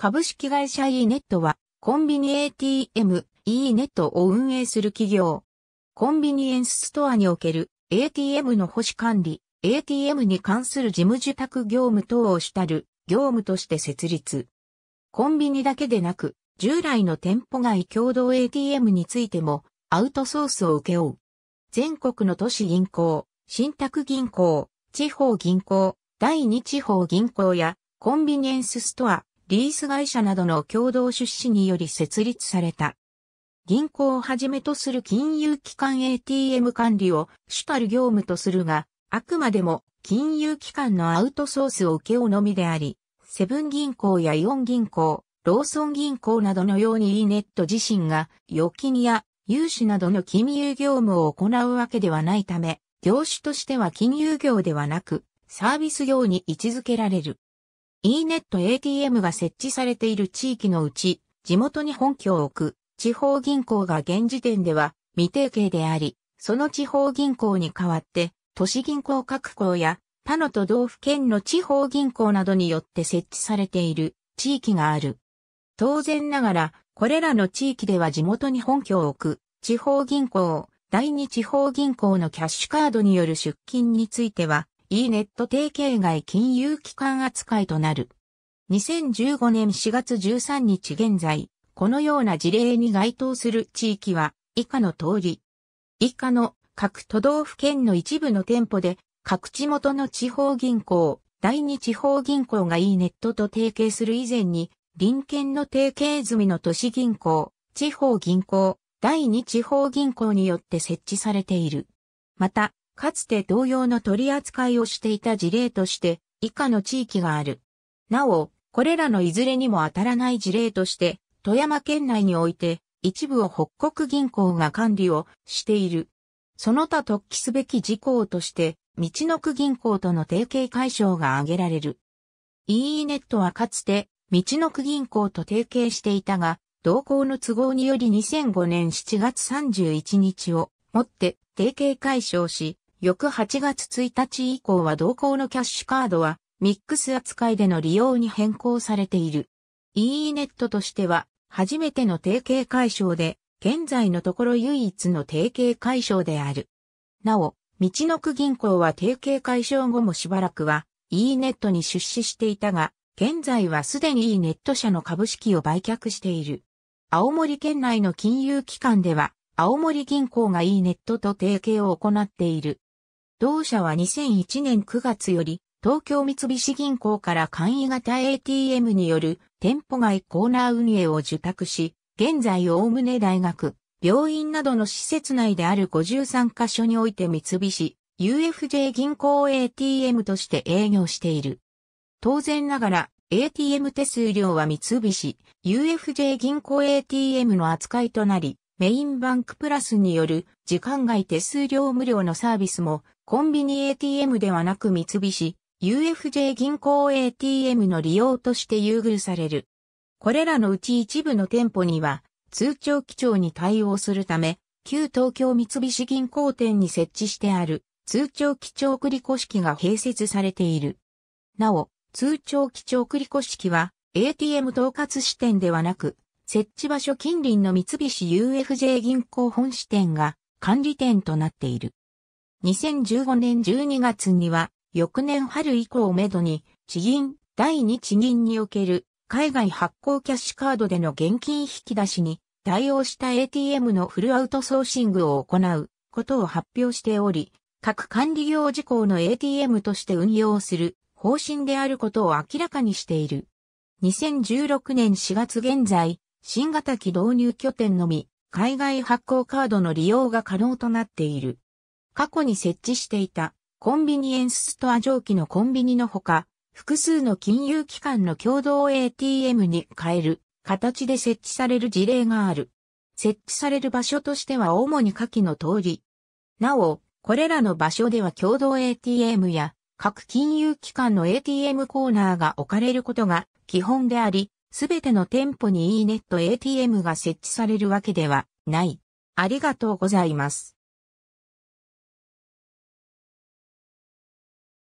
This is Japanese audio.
株式会社 e ネットは、コンビニ ATM、e ネットを運営する企業。コンビニエンスストアにおける ATM の保守管理、ATM に関する事務受託業務等を主たる業務として設立。コンビニだけでなく、従来の店舗外共同 ATM についてもアウトソースを請け負う。全国の都市銀行、信託銀行、地方銀行、第二地方銀行やコンビニエンスストア、リース会社などの共同出資により設立された。銀行をはじめとする金融機関 ATM 管理を主たる業務とするが、あくまでも金融機関のアウトソースを受けおのみであり、セブン銀行やイオン銀行、ローソン銀行などのように e ネット自身が預金や融資などの金融業務を行うわけではないため、業種としては金融業ではなく、サービス業に位置づけられる。e-net ATM が設置されている地域のうち、地元に本拠を置く地方銀行が現時点では未定形であり、その地方銀行に代わって、都市銀行各行や他の都道府県の地方銀行などによって設置されている地域がある。当然ながら、これらの地域では地元に本拠を置く地方銀行、第二地方銀行のキャッシュカードによる出金については、E ネット提携外金融機関扱いとなる。2015年4月13日現在、このような事例に該当する地域は以下の通り。以下の各都道府県の一部の店舗で各地元の地方銀行、第二地方銀行が E ネットと提携する以前に、隣県の提携済みの都市銀行、地方銀行、第二地方銀行によって設置されている。また、かつて同様の取り扱いをしていた事例として以下の地域がある。なお、これらのいずれにも当たらない事例として、富山県内において一部を北国銀行が管理をしている。その他突起すべき事項として、道の区銀行との提携解消が挙げられる。EE ネットはかつて、道の区銀行と提携していたが、同行の都合により2005年7月31日をもって提携解消し、翌8月1日以降は同行のキャッシュカードはミックス扱いでの利用に変更されている。e ーネットとしては初めての提携解消で、現在のところ唯一の提携解消である。なお、道の区銀行は提携解消後もしばらくは E ネットに出資していたが、現在はすでに E ネット社の株式を売却している。青森県内の金融機関では、青森銀行が E ネットと提携を行っている。同社は2001年9月より、東京三菱銀行から簡易型 ATM による店舗外コーナー運営を受託し、現在おおむね大学、病院などの施設内である53カ所において三菱、UFJ 銀行 ATM として営業している。当然ながら ATM 手数料は三菱、UFJ 銀行 ATM の扱いとなり、メインバンクプラスによる時間外手数料無料のサービスもコンビニ ATM ではなく三菱 UFJ 銀行 ATM の利用として優遇される。これらのうち一部の店舗には通帳基調に対応するため旧東京三菱銀行店に設置してある通帳基調繰り越式が併設されている。なお、通帳基調繰り越式は ATM 統括支店ではなく設置場所近隣の三菱 UFJ 銀行本支店が管理店となっている。2015年12月には、翌年春以降をめどに、地銀、第二地銀における海外発行キャッシュカードでの現金引き出しに対応した ATM のフルアウトソーシングを行うことを発表しており、各管理業事項の ATM として運用する方針であることを明らかにしている。2016年4月現在、新型機導入拠点のみ、海外発行カードの利用が可能となっている。過去に設置していたコンビニエンスストア上記のコンビニのほか、複数の金融機関の共同 ATM に変える形で設置される事例がある。設置される場所としては主に下記の通り。なお、これらの場所では共同 ATM や各金融機関の ATM コーナーが置かれることが基本であり、すべての店舗に e ネット ATM が設置されるわけではない。ありがとうございます。